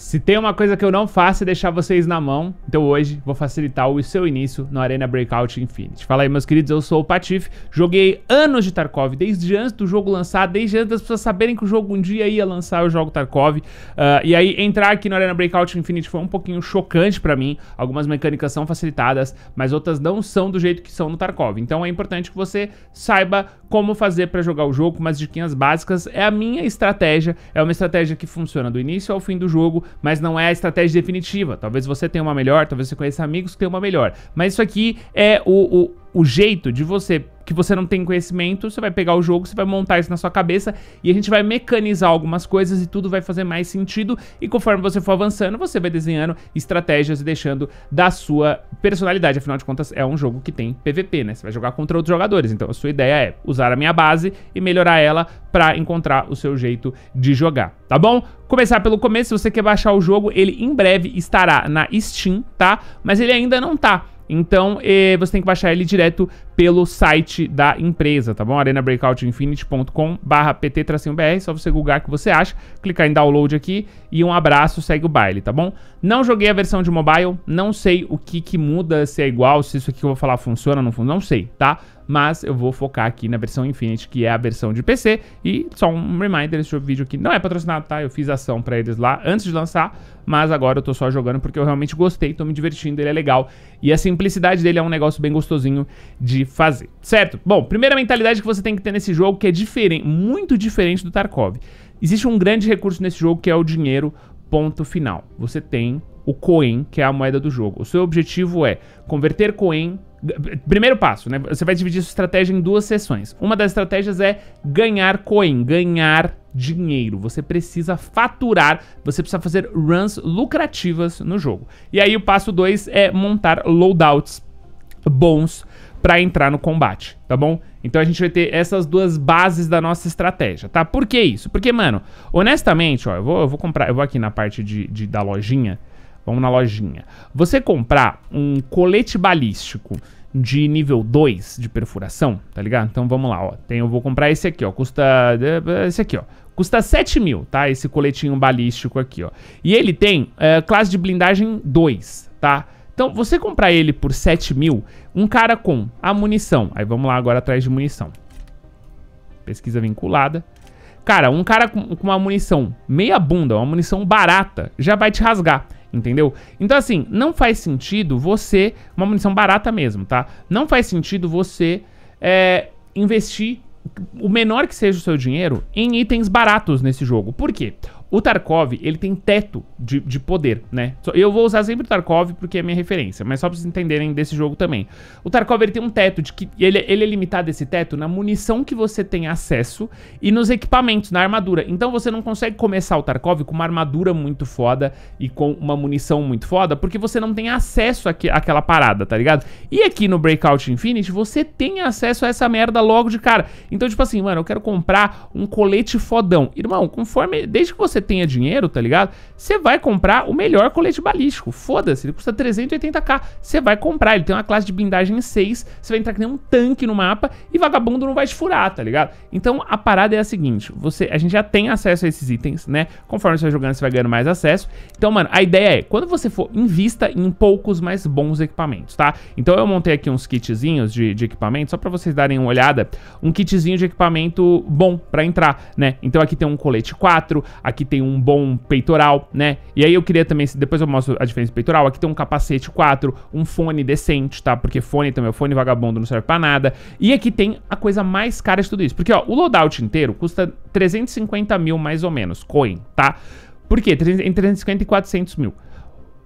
Se tem uma coisa que eu não faço é deixar vocês na mão, então hoje vou facilitar o seu início na Arena Breakout Infinity. Fala aí, meus queridos, eu sou o Patife, joguei anos de Tarkov, desde antes do jogo lançar, desde antes das pessoas saberem que o jogo um dia ia lançar, o jogo Tarkov. Uh, e aí, entrar aqui na Arena Breakout Infinity foi um pouquinho chocante pra mim, algumas mecânicas são facilitadas, mas outras não são do jeito que são no Tarkov. Então é importante que você saiba como fazer pra jogar o jogo, umas diquinhas básicas, é a minha estratégia, é uma estratégia que funciona do início ao fim do jogo, mas não é a estratégia definitiva. Talvez você tenha uma melhor, talvez você conheça amigos que tenham uma melhor. Mas isso aqui é o, o, o jeito de você que você não tem conhecimento, você vai pegar o jogo, você vai montar isso na sua cabeça e a gente vai mecanizar algumas coisas e tudo vai fazer mais sentido. E conforme você for avançando, você vai desenhando estratégias e deixando da sua personalidade. Afinal de contas, é um jogo que tem PVP, né? Você vai jogar contra outros jogadores. Então a sua ideia é usar a minha base e melhorar ela para encontrar o seu jeito de jogar, tá bom? Começar pelo começo, se você quer baixar o jogo, ele em breve estará na Steam, tá? Mas ele ainda não tá então, eh, você tem que baixar ele direto pelo site da empresa, tá bom? arenabreakoutinfinity.com.br, barra pt-br, só você googar que você acha, clicar em download aqui e um abraço, segue o baile, tá bom? Não joguei a versão de mobile, não sei o que que muda, se é igual, se isso aqui que eu vou falar funciona, não funciona, não sei, tá? mas eu vou focar aqui na versão Infinity, que é a versão de PC. E só um reminder, esse vídeo aqui não é patrocinado, tá? Eu fiz ação pra eles lá antes de lançar, mas agora eu tô só jogando porque eu realmente gostei, tô me divertindo, ele é legal. E a simplicidade dele é um negócio bem gostosinho de fazer, certo? Bom, primeira mentalidade que você tem que ter nesse jogo, que é diferente, muito diferente do Tarkov. Existe um grande recurso nesse jogo que é o dinheiro Ponto final. Você tem o coin que é a moeda do jogo. O seu objetivo é converter coin Primeiro passo, né? Você vai dividir sua estratégia em duas sessões. Uma das estratégias é ganhar coin ganhar dinheiro. Você precisa faturar, você precisa fazer runs lucrativas no jogo. E aí o passo 2 é montar loadouts bons para entrar no combate, tá bom? Então a gente vai ter essas duas bases da nossa estratégia, tá? Por que isso? Porque, mano, honestamente, ó, eu vou, eu vou comprar, eu vou aqui na parte de, de, da lojinha, vamos na lojinha. Você comprar um colete balístico de nível 2 de perfuração, tá ligado? Então vamos lá, ó, tem, eu vou comprar esse aqui, ó, custa, eh, esse aqui, ó. Custa 7 mil, tá? Esse coletinho balístico aqui, ó. E ele tem é, classe de blindagem 2, Tá? Então, você comprar ele por 7 mil, um cara com a munição. Aí vamos lá agora atrás de munição. Pesquisa vinculada. Cara, um cara com, com uma munição meia bunda, uma munição barata, já vai te rasgar entendeu? Então, assim, não faz sentido você. Uma munição barata mesmo, tá? Não faz sentido você é, investir o menor que seja o seu dinheiro em itens baratos nesse jogo. Por quê? o Tarkov, ele tem teto de, de poder, né? Eu vou usar sempre o Tarkov porque é minha referência, mas só pra vocês entenderem desse jogo também. O Tarkov, ele tem um teto de que... Ele, ele é limitado esse teto na munição que você tem acesso e nos equipamentos, na armadura. Então você não consegue começar o Tarkov com uma armadura muito foda e com uma munição muito foda porque você não tem acesso àque, àquela parada, tá ligado? E aqui no Breakout Infinite, você tem acesso a essa merda logo de cara. Então, tipo assim, mano, eu quero comprar um colete fodão. Irmão, conforme... Desde que você você tenha dinheiro, tá ligado? Você vai comprar o melhor colete balístico. Foda-se, ele custa 380k. Você vai comprar, ele tem uma classe de blindagem 6, você vai entrar que nem um tanque no mapa e vagabundo não vai te furar, tá ligado? Então a parada é a seguinte, você, a gente já tem acesso a esses itens, né? Conforme você vai jogando, você vai ganhando mais acesso. Então, mano, a ideia é, quando você for, invista em poucos mais bons equipamentos, tá? Então eu montei aqui uns kitzinhos de, de equipamento, só pra vocês darem uma olhada, um kitzinho de equipamento bom pra entrar, né? Então aqui tem um colete 4, aqui tem um bom peitoral, né? E aí eu queria também, depois eu mostro a diferença peitoral, aqui tem um capacete 4, um fone decente, tá? Porque fone também, é o fone vagabundo não serve pra nada. E aqui tem a coisa mais cara de tudo isso, porque ó, o loadout inteiro custa 350 mil mais ou menos, coin, tá? Por quê? Entre 350 e 400 mil.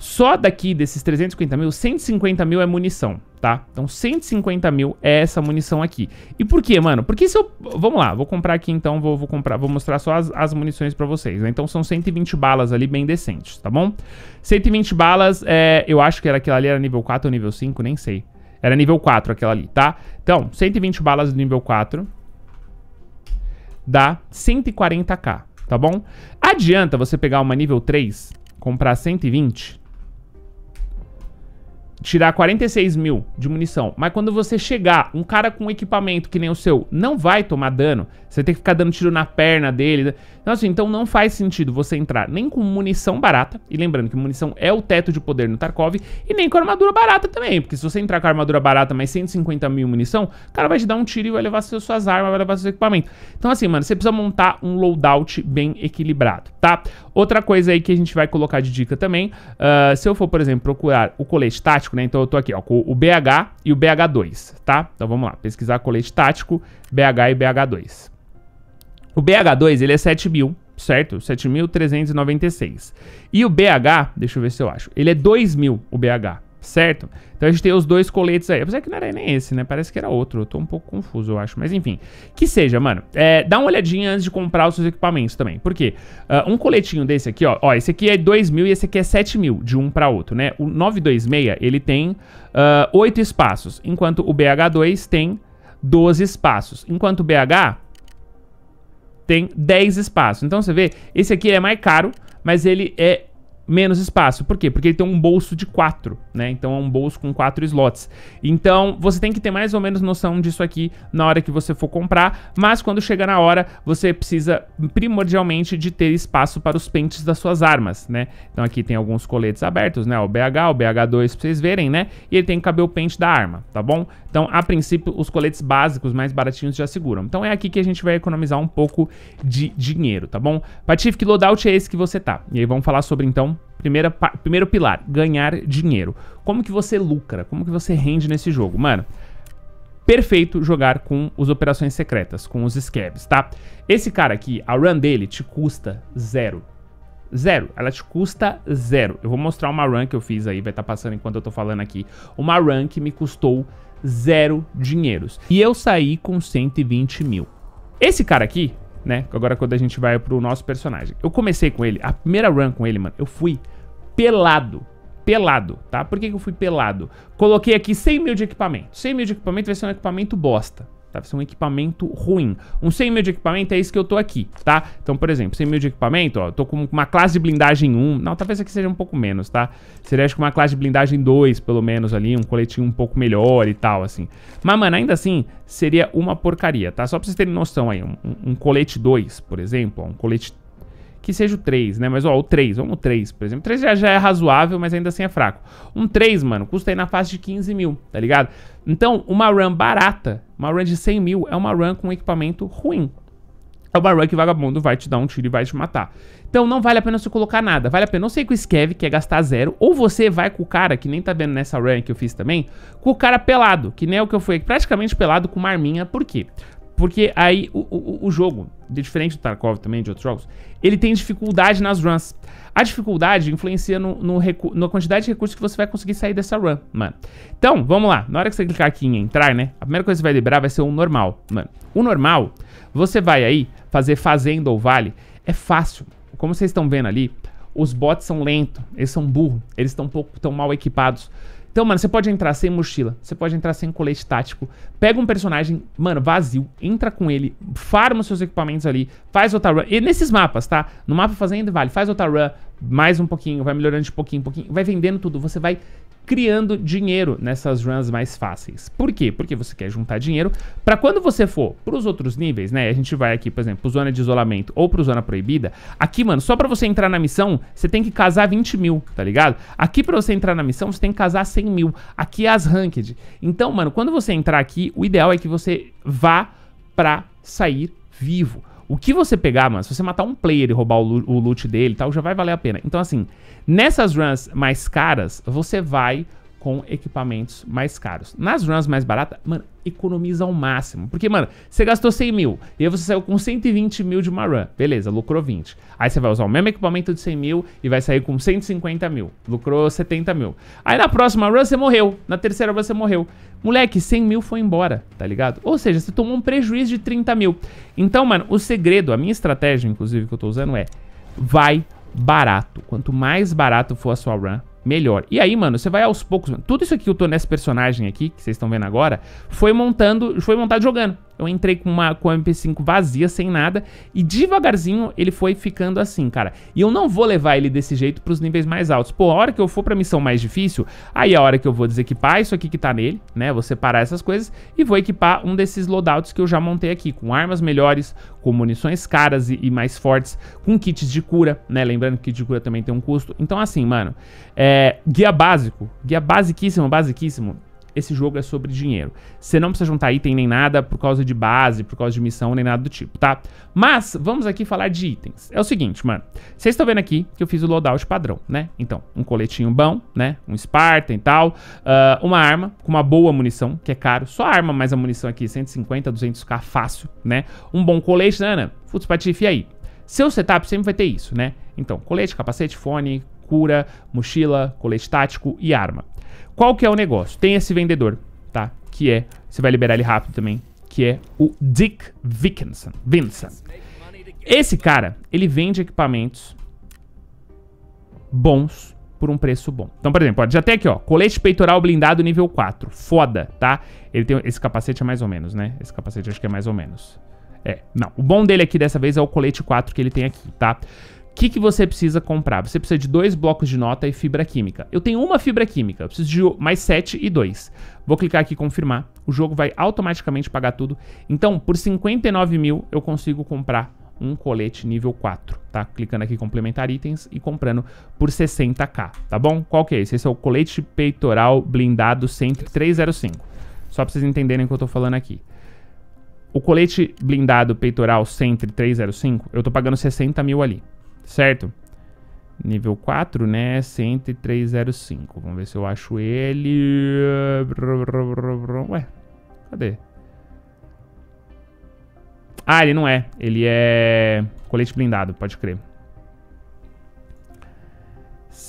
Só daqui desses 350 mil, 150 mil é munição, tá? Então 150 mil é essa munição aqui. E por quê, mano? Porque se eu... Vamos lá, vou comprar aqui então, vou, vou comprar, vou mostrar só as, as munições pra vocês, né? Então são 120 balas ali, bem decentes, tá bom? 120 balas, é, eu acho que era aquela ali, era nível 4 ou nível 5, nem sei. Era nível 4 aquela ali, tá? Então, 120 balas do nível 4 dá 140k, tá bom? Adianta você pegar uma nível 3, comprar 120 tirar 46 mil de munição, mas quando você chegar, um cara com um equipamento que nem o seu não vai tomar dano, você tem que ficar dando tiro na perna dele. Né? Então, assim, então não faz sentido você entrar nem com munição barata, e lembrando que munição é o teto de poder no Tarkov, e nem com armadura barata também, porque se você entrar com armadura barata mais 150 mil munição, o cara vai te dar um tiro e vai levar suas armas, vai levar seus equipamentos. Então, assim, mano, você precisa montar um loadout bem equilibrado, tá? Outra coisa aí que a gente vai colocar de dica também, uh, se eu for, por exemplo, procurar o colete tático, tático, né? Então eu tô aqui, ó, com o BH e o BH2, tá? Então vamos lá, pesquisar colete tático, BH e BH2. O BH2, ele é 7000, certo? 7.396. E o BH, deixa eu ver se eu acho, ele é 2000, o BH, certo? Então a gente tem os dois coletes aí. Apesar que não era nem esse, né? Parece que era outro. Eu tô um pouco confuso, eu acho. Mas enfim. Que seja, mano. É, dá uma olhadinha antes de comprar os seus equipamentos também. Por quê? Uh, um coletinho desse aqui, ó. Ó, esse aqui é 2.000 mil e esse aqui é 7.000 mil, de um pra outro, né? O 926, ele tem uh, ah, 8 espaços. Enquanto o BH2 tem 12 espaços. Enquanto o BH tem 10 espaços. Então você vê, esse aqui é mais caro, mas ele é menos espaço. Por quê? Porque ele tem um bolso de 4, né? Então é um bolso com 4 slots. Então você tem que ter mais ou menos noção disso aqui na hora que você for comprar, mas quando chega na hora, você precisa primordialmente de ter espaço para os pentes das suas armas, né? Então aqui tem alguns coletes abertos, né? O BH, o BH2 pra vocês verem, né? E ele tem que caber o pente da arma, tá bom? Então, a princípio, os coletes básicos mais baratinhos já seguram. Então é aqui que a gente vai economizar um pouco de dinheiro, tá bom? Patife, que loadout é esse que você tá? E aí vamos falar sobre, então, Primeira, primeiro pilar, ganhar dinheiro. Como que você lucra? Como que você rende nesse jogo? Mano, perfeito jogar com os operações secretas, com os scabs, tá? Esse cara aqui, a run dele te custa zero. Zero, ela te custa zero. Eu vou mostrar uma run que eu fiz aí, vai estar tá passando enquanto eu tô falando aqui. Uma run que me custou zero dinheiros. E eu saí com 120 mil. Esse cara aqui, né? Agora quando a gente vai pro nosso personagem. Eu comecei com ele, a primeira run com ele, mano, eu fui pelado. Pelado, tá? Por que, que eu fui pelado? Coloquei aqui 100 mil de equipamento. 100 mil de equipamento vai ser um equipamento bosta. Tá? Vai ser um equipamento ruim. Um 100 mil de equipamento é isso que eu tô aqui, tá? Então, por exemplo, 100 mil de equipamento, ó, tô com uma classe de blindagem 1. Não, talvez aqui seja um pouco menos, tá? Seria acho que uma classe de blindagem 2, pelo menos ali, um coletinho um pouco melhor e tal, assim. Mas, mano, ainda assim, seria uma porcaria, tá? Só pra vocês terem noção aí, um, um colete 2, por exemplo, ó, um colete que seja o 3, né? Mas, ó, o 3, vamos o 3, por exemplo. O 3 já, já é razoável, mas ainda assim é fraco. Um 3, mano, custa aí na fase de 15 mil, tá ligado? Então, uma RAM barata uma run de 100 mil é uma run com um equipamento ruim. É uma run que vagabundo vai te dar um tiro e vai te matar. Então não vale a pena você colocar nada. Vale a pena não sei com o Skev, que é gastar zero. Ou você vai com o cara, que nem tá vendo nessa run que eu fiz também, com o cara pelado, que nem é o que eu fui praticamente pelado com uma arminha. Por quê? Porque aí o, o, o jogo, diferente do Tarkov também, de outros jogos, ele tem dificuldade nas runs. A dificuldade influencia no, no na quantidade de recursos que você vai conseguir sair dessa run, mano. Então, vamos lá. Na hora que você clicar aqui em entrar, né? A primeira coisa que você vai liberar vai ser o normal, mano. O normal, você vai aí fazer fazenda ou vale. É fácil. Como vocês estão vendo ali, os bots são lentos, eles são burros, eles estão um pouco tão mal equipados. Então, mano, você pode entrar sem mochila, você pode entrar sem colete tático. Pega um personagem, mano, vazio, entra com ele, farma os seus equipamentos ali, faz outra run. E nesses mapas, tá? No mapa Fazenda Vale, faz outra run, mais um pouquinho, vai melhorando de pouquinho em pouquinho, vai vendendo tudo. Você vai criando dinheiro nessas runs mais fáceis. Por quê? Porque você quer juntar dinheiro para quando você for para os outros níveis, né? A gente vai aqui, por exemplo, zona de isolamento ou para zona proibida. Aqui, mano, só para você entrar na missão, você tem que casar 20 mil, tá ligado? Aqui para você entrar na missão, você tem que casar 100 mil. Aqui é as ranked. Então, mano, quando você entrar aqui, o ideal é que você vá para sair vivo. O que você pegar, mano, se você matar um player e roubar o, loot dele e tal, já vai valer a pena. Então, assim, nessas runs mais caras, você vai com equipamentos mais caros. Nas runs mais baratas, mano, economiza ao máximo. Porque, mano, você gastou 100 mil e aí você saiu com 120 mil de uma run. Beleza, lucrou 20. Aí você vai usar o mesmo equipamento de 100 mil e vai sair com 150 mil. Lucrou 70 mil. Aí na próxima run você morreu. Na terceira run você morreu. Moleque, 100 mil foi embora, tá ligado? Ou seja, você tomou um prejuízo de 30 mil. Então, mano, o segredo, a minha estratégia, inclusive, que eu tô usando é... Vai barato. Quanto mais barato for a sua run, melhor. E aí, mano, você vai aos poucos. Tudo isso aqui que eu tô nesse personagem aqui, que vocês estão vendo agora, foi montando, foi montado jogando. Eu entrei com uma com MP5 vazia, sem nada, e devagarzinho ele foi ficando assim, cara. E eu não vou levar ele desse jeito para os níveis mais altos. Pô, a hora que eu for para missão mais difícil, aí é a hora que eu vou desequipar isso aqui que tá nele, né? Vou separar essas coisas e vou equipar um desses loadouts que eu já montei aqui, com armas melhores, com munições caras e, e mais fortes, com kits de cura, né? Lembrando que kit de cura também tem um custo. Então assim, mano, é, guia básico, guia basiquíssimo, basiquíssimo esse jogo é sobre dinheiro. Você não precisa juntar item nem nada por causa de base, por causa de missão, nem nada do tipo, tá? Mas vamos aqui falar de itens. É o seguinte, mano. Vocês estão vendo aqui que eu fiz o loadout padrão, né? Então, um coletinho bom, né? Um Spartan e tal. Uh, uma arma com uma boa munição, que é caro. Só a arma mais a munição aqui, 150, 200k fácil, né? Um bom colete, né, Ana? Futs patife aí. Seu setup sempre vai ter isso, né? Então, colete, capacete, fone, cura, mochila, colete tático e arma. Qual que é o negócio? Tem esse vendedor, tá? Que é, você vai liberar ele rápido também, que é o Dick Vikinson. Vincent. Esse cara, ele vende equipamentos bons por um preço bom. Então, por exemplo, ó, já tem aqui, ó, colete peitoral blindado nível 4. Foda, tá? Ele tem esse capacete é mais ou menos, né? Esse capacete acho que é mais ou menos. É, não. O bom dele aqui dessa vez é o colete 4 que ele tem aqui, tá? que, que você precisa comprar? Você precisa de dois blocos de nota e fibra química. Eu tenho uma fibra química, eu preciso de mais 7 e 2. Vou clicar aqui confirmar, o jogo vai automaticamente pagar tudo. Então, por 59 mil, eu consigo comprar um colete nível 4, tá? Clicando aqui complementar itens e comprando por 60k, tá bom? Qual que é esse? Esse é o colete peitoral blindado sempre 305. Só pra vocês entenderem o que eu tô falando aqui. O colete blindado peitoral Sentry 305, eu tô pagando 60 mil ali certo? Nível 4, né? 10305. Vamos ver se eu acho ele. Ué, cadê? Ah, ele não é. Ele é colete blindado, pode crer.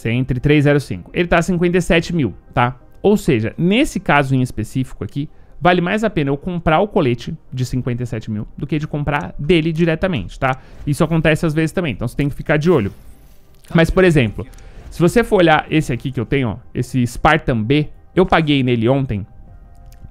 Entre 305. Ele tá 57 mil, tá? Ou seja, nesse caso em específico aqui, vale mais a pena eu comprar o colete de 57 mil do que de comprar dele diretamente, tá? Isso acontece às vezes também, então você tem que ficar de olho. Mas, por exemplo, se você for olhar esse aqui que eu tenho, ó, esse Spartan B, eu paguei nele ontem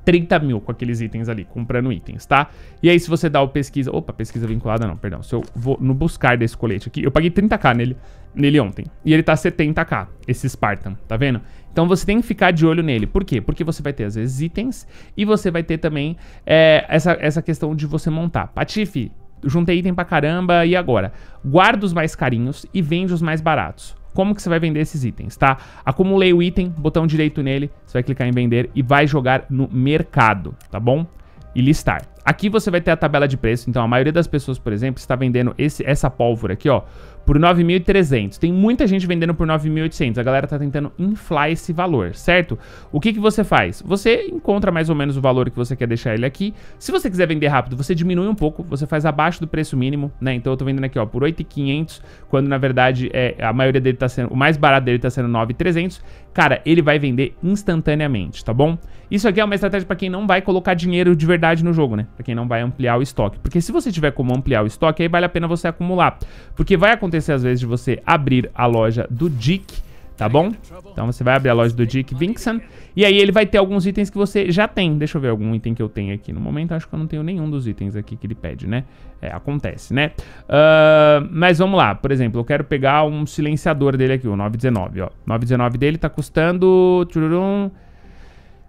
30 mil com aqueles itens ali, comprando itens, tá? E aí se você dá o pesquisa... Opa, pesquisa vinculada não, perdão. Se eu vou no buscar desse colete aqui... Eu paguei 30k nele, nele ontem. E ele tá 70k, esse Spartan, tá vendo? Então você tem que ficar de olho nele. Por quê? Porque você vai ter, às vezes, itens e você vai ter também é, essa, essa questão de você montar. Patife, juntei item pra caramba, e agora? Guarda os mais carinhos e vende os mais baratos como que você vai vender esses itens, tá? Acumulei o item, botão direito nele, você vai clicar em vender e vai jogar no mercado, tá bom? E listar. Aqui você vai ter a tabela de preço, então a maioria das pessoas, por exemplo, está vendendo esse, essa pólvora aqui, ó, por 9.300. Tem muita gente vendendo por 9.800. A galera está tentando inflar esse valor, certo? O que que você faz? Você encontra mais ou menos o valor que você quer deixar ele aqui. Se você quiser vender rápido, você diminui um pouco, você faz abaixo do preço mínimo, né? Então eu estou vendendo aqui, ó, por 8.500, quando na verdade é a maioria dele está sendo, o mais barato dele está sendo 9.300. Cara, ele vai vender instantaneamente, tá bom? Isso aqui é uma estratégia para quem não vai colocar dinheiro de verdade no jogo, né? Pra quem não vai ampliar o estoque. Porque se você tiver como ampliar o estoque, aí vale a pena você acumular. Porque vai acontecer às vezes de você abrir a loja do Dick tá bom? Então você vai abrir a loja do Dick Vincent e aí ele vai ter alguns itens que você já tem. Deixa eu ver algum item que eu tenho aqui. No momento acho que eu não tenho nenhum dos itens aqui que ele pede, né? É, acontece, né? Uh, mas vamos lá, por exemplo, eu quero pegar um silenciador dele aqui, o 919, ó. 919 dele tá custando...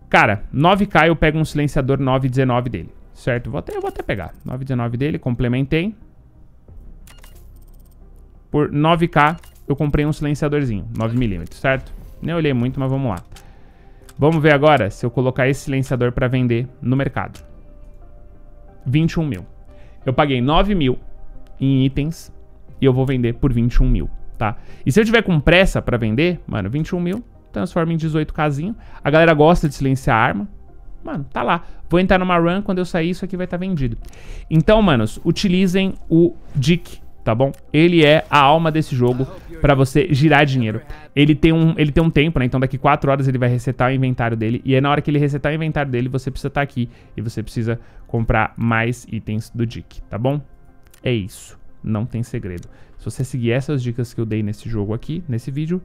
Cara, 9k eu pego um silenciador 919 dele. Certo, vou até, vou até pegar. 9,19 dele, complementei. Por 9k, eu comprei um silenciadorzinho, 9mm, certo? Nem olhei muito, mas vamos lá. Vamos ver agora se eu colocar esse silenciador para vender no mercado. 21 mil. Eu paguei 9 mil em itens e eu vou vender por 21 mil, tá? E se eu tiver com pressa para vender, mano, 21 mil, transforma em 18 kzinho A galera gosta de silenciar arma, Mano, tá lá. Vou entrar numa run, quando eu sair isso aqui vai estar tá vendido. Então, manos, utilizem o Dick, tá bom? Ele é a alma desse jogo para você girar dinheiro. Ele tem, um, ele tem um tempo, né? Então daqui 4 horas ele vai resetar o inventário dele. E é na hora que ele resetar o inventário dele, você precisa estar tá aqui. E você precisa comprar mais itens do Dick, tá bom? É isso. Não tem segredo. Se você seguir essas dicas que eu dei nesse jogo aqui, nesse vídeo,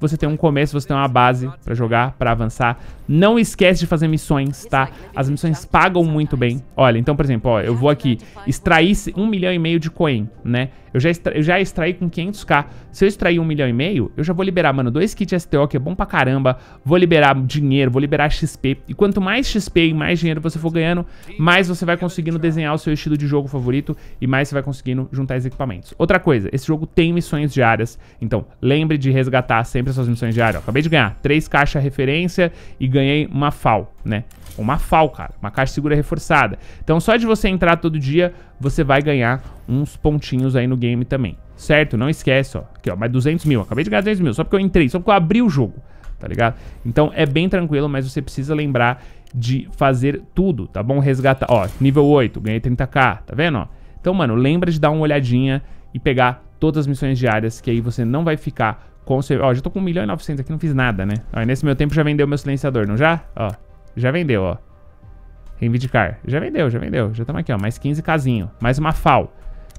você tem um começo, você tem uma base pra jogar, pra avançar. Não esquece de fazer missões, tá? As missões pagam muito bem. Olha, então, por exemplo, ó, eu vou aqui extrair um milhão e meio de coin, né? Eu já, extra, eu já extraí com 500k. Se eu extrair um milhão e meio, eu já vou liberar, mano, dois kits STO, que é bom pra caramba. Vou liberar dinheiro, vou liberar XP. E quanto mais XP e mais dinheiro você for ganhando, mais você vai conseguindo desenhar o seu estilo de jogo favorito e mais você vai conseguindo juntar os equipamentos. Outra coisa, esse jogo tem missões diárias. Então, lembre de resgatar sempre sempre essas missões diárias. Ó, acabei de ganhar três caixas referência e ganhei uma FAL, né? Uma FAL, cara. Uma caixa segura reforçada. Então, só de você entrar todo dia, você vai ganhar uns pontinhos aí no game também. Certo? Não esquece, ó. Aqui, ó. Mais 200 mil. Acabei de ganhar 200 mil. Só porque eu entrei. Só porque eu abri o jogo. Tá ligado? Então, é bem tranquilo, mas você precisa lembrar de fazer tudo, tá bom? Resgatar. Ó, nível 8. Ganhei 30k. Tá vendo, ó? Então, mano, lembra de dar uma olhadinha e pegar todas as missões diárias, que aí você não vai ficar com certeza. Ó, já tô com 1 milhão e 900 aqui, não fiz nada, né? Ó, nesse meu tempo já vendeu meu silenciador, não já? Ó, já vendeu, ó. Reivindicar. Já vendeu, já vendeu. Já estamos aqui, ó. Mais 15 casinho. Mais uma FAL.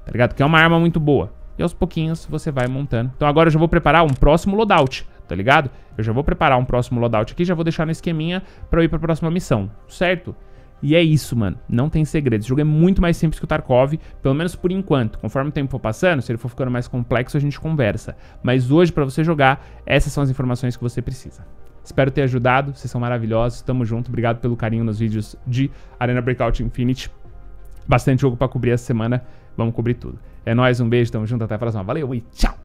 Tá ligado? Que é uma arma muito boa. E aos pouquinhos você vai montando. Então agora eu já vou preparar um próximo loadout, tá ligado? Eu já vou preparar um próximo loadout aqui, já vou deixar no esqueminha pra eu ir pra próxima missão, certo? E é isso, mano. Não tem segredo. Esse jogo é muito mais simples que o Tarkov, pelo menos por enquanto. Conforme o tempo for passando, se ele for ficando mais complexo, a gente conversa. Mas hoje, para você jogar, essas são as informações que você precisa. Espero ter ajudado. Vocês são maravilhosos. Tamo junto. Obrigado pelo carinho nos vídeos de Arena Breakout Infinity. Bastante jogo para cobrir essa semana. Vamos cobrir tudo. É nóis, um beijo, tamo junto, até a próxima. Valeu e tchau!